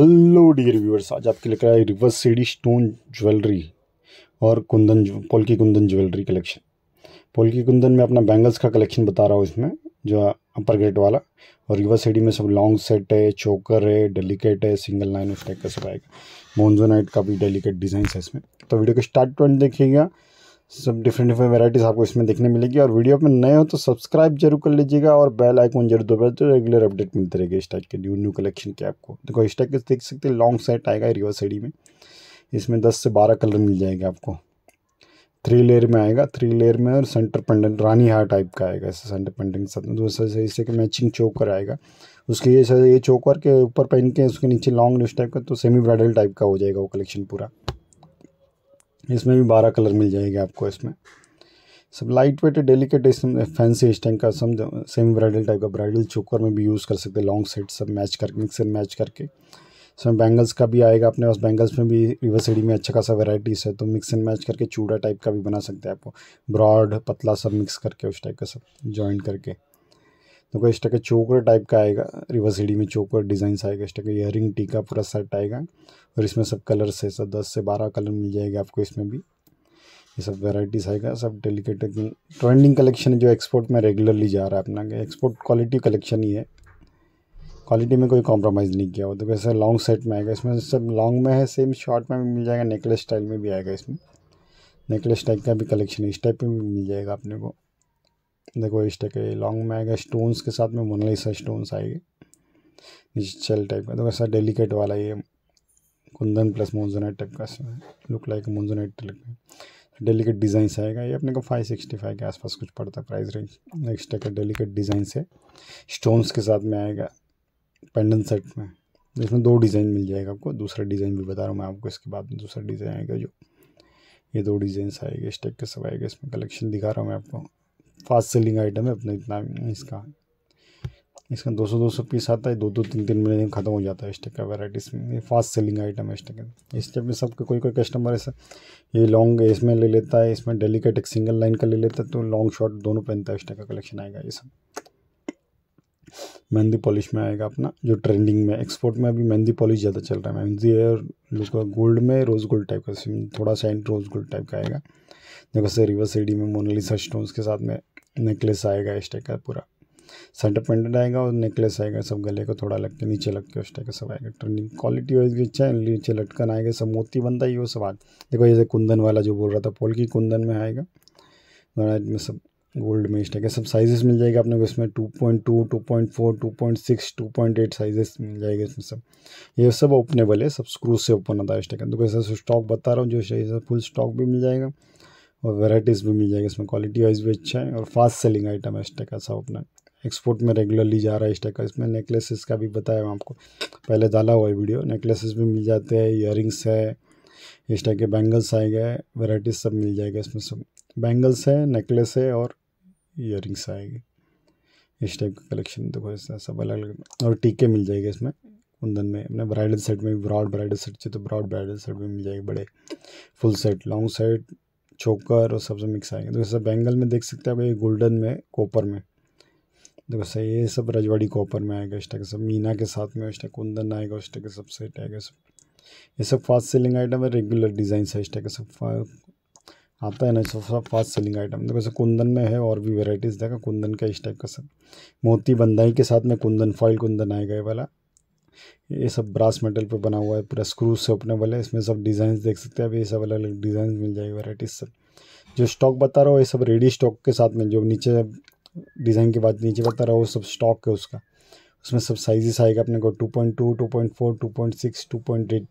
hello dear viewers आज आपके लिए कराए रिवर्स सीडी स्टोन ज्वेलरी और कुंदन पोलकी कुंदन ज्वेलरी कलेक्शन पोलकी कुंदन में अपना बैंगल्स का कलेक्शन बता रहा हूँ इसमें जो अपर ग्रेड वाला और रिवर्स सीडी में सब लॉन्ग सेट है चोकर है डेलीकेट है सिंगल लाइन उस टाइप का सब आएगा नाइट का भी डेलीकेट डिज़ाइन है इसमें तो वीडियो के स्टार्ट पॉइंट देखिएगा सब डिफरेंट डिफरेंट वेराइटीज़ आपको इसमें देखने मिलेगी और वीडियो में नए हो तो सब्सक्राइब जरूर कर लीजिएगा और बेल आइकॉन जरूर दबाए तो रेगुलर अपडेट मिलते रहेगा इस टाइप के न्यू न्यू कलेक्शन के आपको देखो इस टाइप के देख सकते हैं लॉन्ग सेट आएगा रिवर्स साइडी में इसमें दस से बारह कलर मिल जाएगा आपको थ्री लेयर में आएगा थ्री लेयर में और सेंटर पेंडेंट रानी हार टाइप का आएगा ऐसे सेंटर पेंडेंट के साथ दूसरा से इसे कि मैचिंग चोकर आएगा उसके ये ये चोकर के ऊपर पहन के उसके नीचे लॉन्ग इस टाइप का तो सेमी ब्राइडल टाइप का हो जाएगा वो कलेक्शन पूरा इसमें भी बारह कलर मिल जाएंगे आपको इसमें सब लाइट वेट इसमें फैंसी इस टाइम का सम सेमी ब्राइडल टाइप का ब्राइडल चोकर में भी यूज़ कर सकते हैं लॉन्ग सेट सब मैच करके मिक्सर मैच करके इसमें बैंगल्स का भी आएगा अपने पास बैंगल्स में भी रिवर सीडी में अच्छा खासा वेराइटीज़ है तो मिक्स एंड मैच करके चूड़ा टाइप का भी बना सकते हैं आपको ब्रॉड पतला सब मिक्स करके उस टाइप का सब जॉइंट करके तो कोई इस टाइप का चोकर टाइप का आएगा रिवर सीडी में चोकर डिज़ाइन आएगा इस टाइप का ईयरिंग टीका पूरा सेट आएगा और इसमें सब कलर्स है सब दस से बारह कलर मिल जाएगा आपको इसमें भी ये सब वेराइटीज़ आएगा सब डेलीकेट ट्रेंडिंग कलेक्शन जो एक्सपोर्ट में रेगुलरली जा रहा है अपना एक्सपोर्ट क्वालिटी कलेक्शन ही है क्वालिटी में कोई कॉम्प्रोमाइज़ नहीं किया तो वैसे लॉन्ग सेट में आएगा इसमें सब लॉन्ग में है सेम शॉर्ट में भी मिल जाएगा नेकलेस स्टाइल में भी आएगा इसमें नेकलेस टाइप का भी कलेक्शन इस टाइप में भी मिल जाएगा अपने को देखो इस टाइप के लॉन्ग में आएगा स्टोन्स के साथ में मोनालिसा स्टोन्स आएंगे शेल टाइप का तो वैसा डेलीकेट वाला ये कुंदन प्लस मोन्जोनाइट टाइप का लुक लाइक मोन्जोनाइट टाइप का डेलीकेट डिज़ाइन से आएगा ये अपने को फाइव के आसपास कुछ पड़ता है प्राइस रेंज नेक्स्ट है डेलीकेट डिज़ाइन से स्टोन्स के साथ में आएगा पेंडेंट सेट में इसमें दो डिज़ाइन मिल जाएगा आपको दूसरा डिज़ाइन भी बता रहा हूँ मैं आपको इसके बाद दूसरा डिज़ाइन आएगा जो ये दो आएगा इस टाइप के सब आएगा इसमें कलेक्शन दिखा रहा हूँ मैं आपको फास्ट सेलिंग आइटम है अपना इतना इसका इसका 200 200 पीस आता है दो दो तीन तीन महीने में ख़त्म हो जाता है स्टेक का वेराइटीज़ में ये फास्ट सेलिंग आइटम है स्टेक टाइप में सबके कोई कोई कस्टमर ऐसा ये लॉन्ग इसमें ले लेता है इसमें डेलीकेट एक सिंगल लाइन का ले लेता है तो लॉन्ग शॉर्ट दोनों पहनता है स्टेक का कलेक्शन आएगा ये सब मेहंदी पॉलिश में आएगा अपना जो ट्रेंडिंग में एक्सपोर्ट में अभी मेहंदी पॉलिश ज़्यादा चल रहा है मेहंदी और उसका गोल्ड में रोज़ गोल्ड टाइप का थोड़ा सा एंड रोज़ गोल्ड टाइप का आएगा जैसे रिवर्स एडी में मोनालिसा स्टोन्स के साथ में नेकलेस आएगा इस टाइप का पूरा सेटअप पेंडेंट आएगा और नेकलेस आएगा सब गले को थोड़ा लग के नीचे लग के उस टाइप का सब आएगा ट्रेंडिंग क्वालिटी वाइज भी अच्छा है नीचे लटकन आएगा सब मोती बनता है वो सब आज देखो जैसे कुंदन वाला जो बोल रहा था पोल की कुंदन में आएगा में सब गोल्ड में इस टाइप का सब साइजेस मिल जाएगा अपने को इसमें two point two two point four two point six two point eight sizes मिल जाएगा इसमें सब ये सब ओपनेबल है सब स्क्रू से ओपन होता है इस टाइप का देखो स्टॉक बता रहा हूँ जो चाहिए फुल स्टॉक भी मिल जाएगा और वेराइटीज़ भी मिल जाएगी इसमें क्वालिटी वाइज भी अच्छा है और फास्ट सेलिंग आइटम है इस टाइप का सब अपना एक्सपोर्ट में रेगुलरली जा रहा है टाइप का इसमें नेकलेसेस का भी बताया हूँ आपको पहले डाला हुआ है वीडियो नेकलेसेस भी मिल जाते हैं इयरिंग्स है इस टाइप के बैंगल्स आए गए वेराइटीज सब मिल जाएगा इसमें सब बैंगल्स है नेकलेस है और रिंग्स आएगी इस टाइप का कलेक्शन देखो ऐसा सब अलग अलग और टीके मिल जाएगा इसमें कुंदन में अपने ब्राइडल सेट में ब्रॉड ब्राइडल सेट चाहिए तो ब्रॉड ब्राइडल सेट में मिल जाएगी बड़े फुल सेट लॉन्ग सेट चोकर और सबसे मिक्स आएंगे तो जैसे बैंगल में देख सकते हैं भाई गोल्डन में कॉपर में देखो सही ये सब रजवाड़ी कॉपर में आएगा स्टैक सब मीना के साथ में स्टैक कुंदन आएगा उस स्टैक सब सेट आएगा सब ये सब फास्ट सेलिंग आइटम है रेगुलर डिज़ाइन है स्टैक सब आता है ना सब सब फास्ट सेलिंग आइटम देखो सर कुंदन में है और भी वेराइटीज़ देखा कुंदन का इस टाइप का सब मोती बंदाई के साथ में कुंदन फॉइल कुंदन आएगा ये वाला ये सब ब्रास मेटल पे बना हुआ है पूरा स्क्रू से अपने वाले इसमें सब डिज़ाइन देख सकते हैं अब ये सब अलग अलग डिज़ाइन मिल जाएगी वेराइटीज़ सब जो स्टॉक बता रहा हूँ ये सब रेडी स्टॉक के साथ में जो नीचे डिज़ाइन के बाद नीचे बता रहा हो सब स्टॉक है उसका उसमें सब साइजेस आएगा अपने को two two two point four two point six two point eight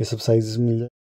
ये सब साइजेस मिल जाए